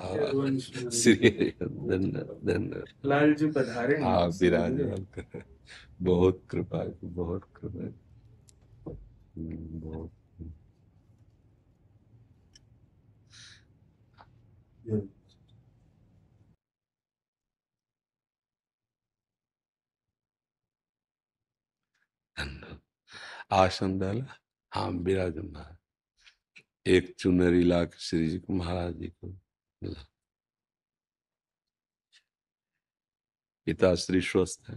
हाँ, बहुत कृपा बहुत कृपा हम्म, बहुत आसन डाला हाँ विराजमान एक चुनरी लाख श्री जी को महाराज जी को पिता श्री स्वस्थ है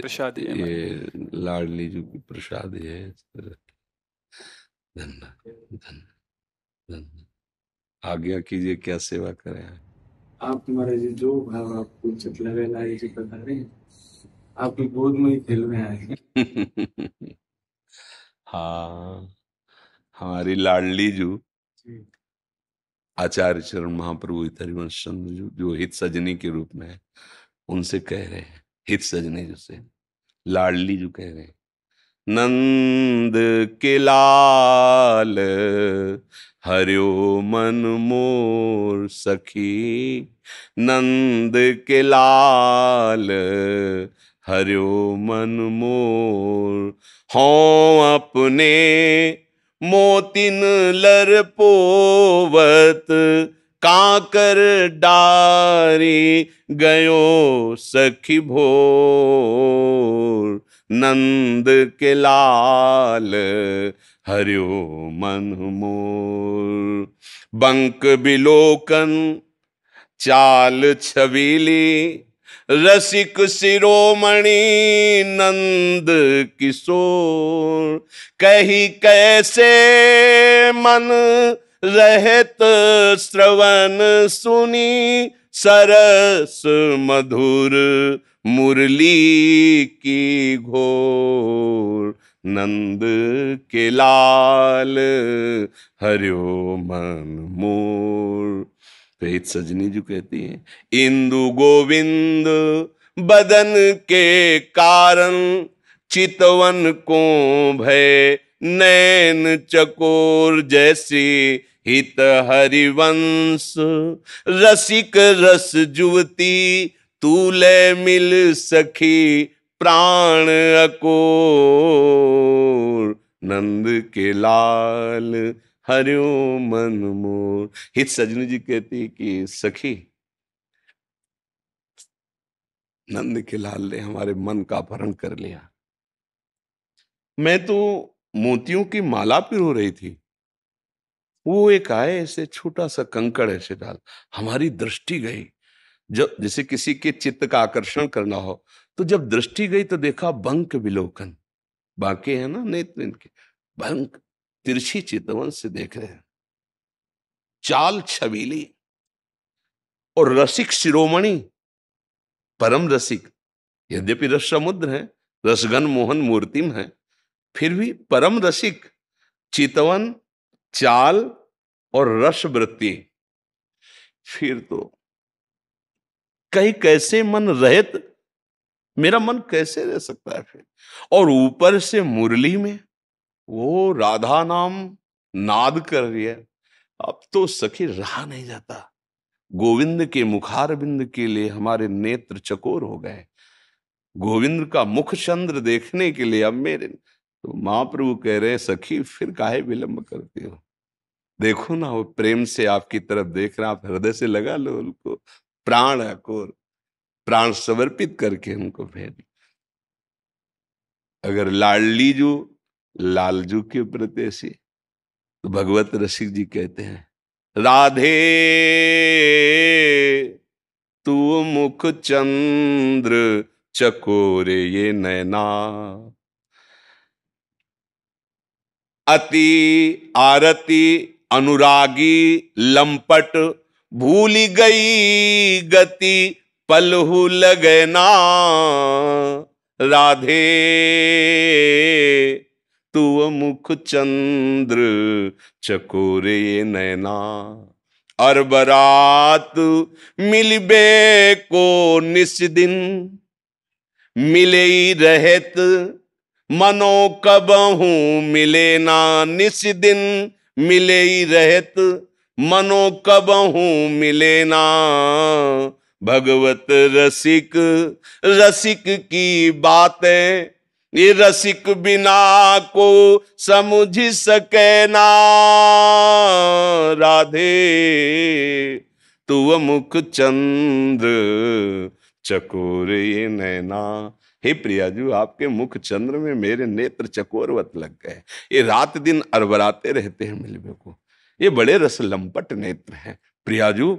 प्रसाद ये लाडली जी की प्रसाद है धन्य धन्य धन्य आज्ञा कीजिए क्या सेवा करें आप महाराज जी जो भाव आपको चित लगे लाए जी बता रहे हैं आपकी गोद में ही खेल में आए हाँ हमारी लाडली जू आचार्य चरण महाप्रभु हरिवंश चंद्र जू जो हित सजनी के रूप में है उनसे कह रहे हैं हित सजनी जो से लाडली जू कह रहे हैं नंद के लाल हरिओ मन मोर सखी नंद के लाल हरिओ मन मोर हों अपने मोतिन लर पोवत काकर डारी गयो सखी भोर नंद के लाल हरियो मन मोर बंक बिलोकन चाल छवीली रसिक शिरोमणि नंद किशोर कही कैसे मन रहत श्रवण सुनी सरस मधुर मुरली की घोर नंद के लाल हरिओ मन मोर फिर सजनी जो कहती है इंदु गोविंद बदन के कारण चितवन को भय नैन चकोर जैसे हित हरिवंश रसिक रस जुवती तूले मिल सखी प्राण अकोर नंद के लाल हरिओ मन मोर हित सजनी जी कहती कि सखी नंद के लाल ने हमारे मन का अपहरण कर लिया मैं तो मोतियों की माला पिरो रही थी वो एक आए ऐसे छोटा सा कंकड़ ऐसे डाल हमारी दृष्टि गई जब जैसे किसी के चित्त का आकर्षण करना हो तो जब दृष्टि गई तो देखा बंक विलोकन बाकी है ना नेत्र के बंक तिरछी चितवन से देख रहे हैं चाल छबीली और रसिक शिरोमणि परम रसिक यद्यपि रस समुद्र है रसगन मोहन मूर्तिम है फिर भी परम रसिक चितवन चाल और रस वृत्ति फिर तो कहीं कैसे मन रहित मेरा मन कैसे रह सकता है फिर और ऊपर से मुरली में वो राधा नाम नाद कर रही है अब तो सखी रहा नहीं जाता गोविंद के मुखार बिंद के लिए हमारे नेत्र चकोर हो गए गोविंद का मुख चंद्र देखने के लिए अब मेरे तो महाप्रभु कह रहे सखी फिर काहे विलंब करती हो देखो ना वो प्रेम से आपकी तरफ देख रहा आप हृदय से लगा लो उनको प्राण अकोर प्राण समर्पित करके उनको भेज अगर लाडली जो लालजू के प्रत्याशी तो भगवत रसिक जी कहते हैं राधे तू मुख चंद्र चकोरे ये नैना अति आरती अनुरागी लंपट भूली गई गति पलहु लगना राधे तुव मुख चंद्र चकोरे नैना अरबरात मिलबे को निश दिन मिले रहत मनो कबहू मिले ना निश दिन मिले रहत मनो कबहू मिले ना भगवत रसिक रसिक की बातें रसिक बिना को समझ सके ना राधे तुव मुख चंद्र चकोर ये नैना हे प्रियाजू आपके मुख चंद्र में मेरे नेत्र चकोरवत लग गए ये रात दिन अरबराते रहते हैं मिलवे को ये बड़े रस लंपट नेत्र हैं प्रियाजू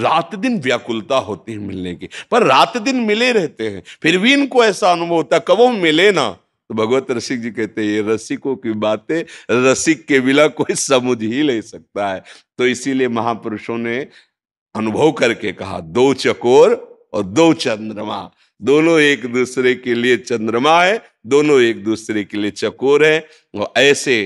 रात दिन व्याकुलता होती है मिलने की पर रात दिन मिले रहते हैं फिर भी इनको ऐसा अनुभव होता है कब मिले ना तो भगवत रसिक जी कहते हैं ये रसिकों की बातें रसिक के बिना कोई समझ ही ले सकता है तो इसीलिए महापुरुषों ने अनुभव करके कहा दो चकोर और दो चंद्रमा दोनों एक दूसरे के लिए चंद्रमा है दोनों एक दूसरे के लिए चकोर है और ऐसे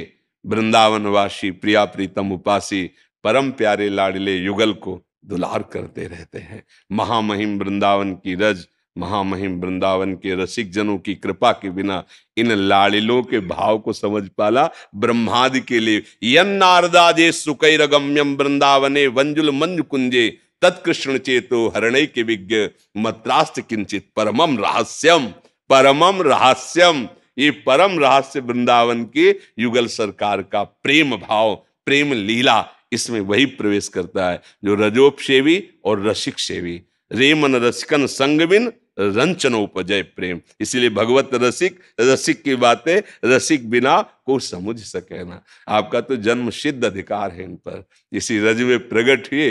वृंदावनवासी प्रिया प्रीतम उपासी परम प्यारे लाडले युगल को दुलार करते रहते हैं महामहिम वृंदावन की रज महामहिम वृंदावन के रसिक जनों की कृपा के बिना इन लाड़िलों के भाव को समझ पाला ब्रह्मादि के लिए यन सुकैर गम्यम वृंदावने वंजुल मंज कुंजे तत्कृष्ण चेतो हरणय के विज्ञ मत्रास्त किंचित परमम रहस्यम परमम रहस्यम ये परम रहस्य वृंदावन के युगल सरकार का प्रेम भाव प्रेम लीला इसमें वही प्रवेश करता है जो रजोपसेवी और रसिक सेवी रेमन रसिकन संगविन रंचनोपजय प्रेम इसीलिए भगवत रसिक रसिक की बातें रसिक बिना को समझ सके ना आपका तो जन्म सिद्ध अधिकार है इन पर इसी रज में प्रगट हुए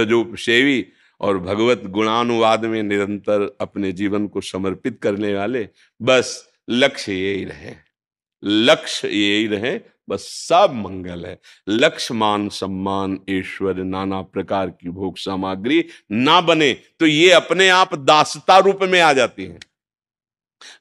रजोपसेवी और भगवत गुणानुवाद में निरंतर अपने जीवन को समर्पित करने वाले बस लक्ष्य यही रहे लक्ष्य यही रहे बस सब मंगल है लक्ष्य मान सम्मान ईश्वर नाना प्रकार की भोग सामग्री ना बने तो ये अपने आप दासता रूप में आ जाती है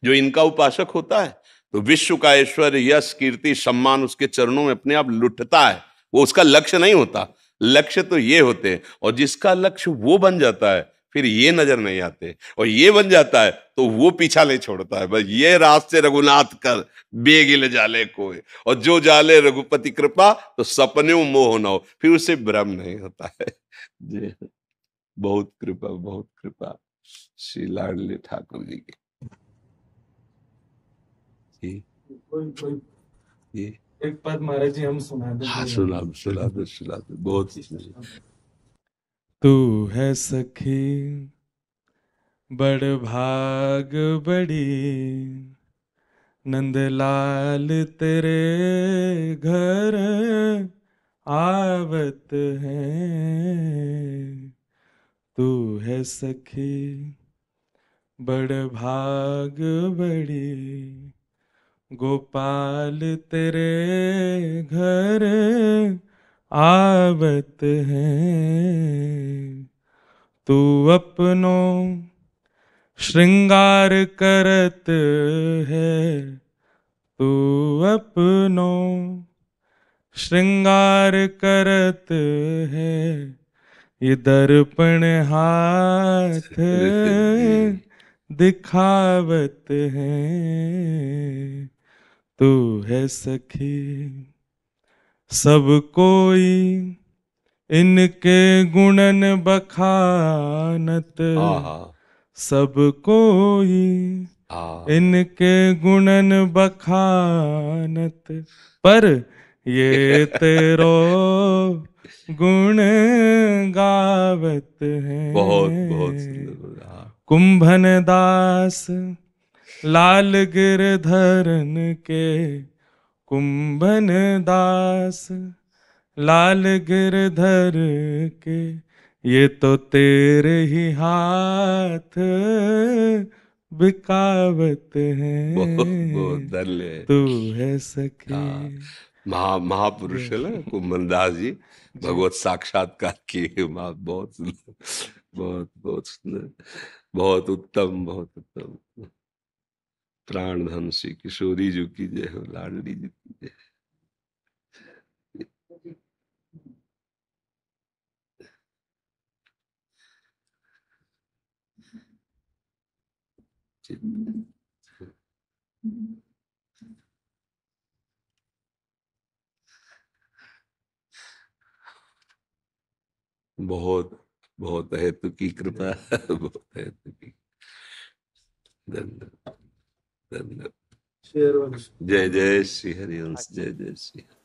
जो इनका उपासक होता है तो विश्व का ऐश्वर्य यश कीर्ति सम्मान उसके चरणों में अपने आप लुटता है वो उसका लक्ष्य नहीं होता लक्ष्य तो ये होते हैं और जिसका लक्ष्य वो बन जाता है फिर ये नजर नहीं आते और ये बन जाता है तो वो पीछा नहीं छोड़ता है बस ये रास्ते रघुनाथ कर बेगिल जाले कोय और जो जाले रघुपति कृपा तो सपने मोह न हो फिर उसे भ्रम नहीं होता है जी बहुत कृपा बहुत कृपा श्री लाडली ठाकुर जी की एक पद महाराज जी हम सुना दो हाँ सुना दो सुना दो सुना दो बहुत तू है सखी बड़ भाग बड़ी नंदलाल तेरे घर आवत है तू है सखी बड़ भाग बड़ी गोपाल तेरे घर आवत है तू अपनों श्रृंगार करत है तू अपनों श्रृंगार करत है ये दर्पण हाथ दिखावत है तू है सखी सब कोई इनके गुणन बखानत सब कोई इनके गुणन बखानत पर ये तेरो गुण गावत है बहुत बहुत हाँ। कुंभन दास लाल गिरधरन के कुंभन दास लाल गिरधर के ये तो तेरे ही हाथ बिकावत है तू है सखी हाँ। महा महापुरुष है ना कुंभन दास जी भगवत साक्षात्कार किए बहुत बहुत बहुत बहुत सुंदर बहुत उत्तम बहुत उत्तम प्राण धन श्री किशोरी जी की जय हो लाडली जी की जय बहुत बहुत हेतु तो की कृपा बहुत हेतु तो की धन्यवाद జయ జయ శ్రీహరి జయ జయ శ్రీహరి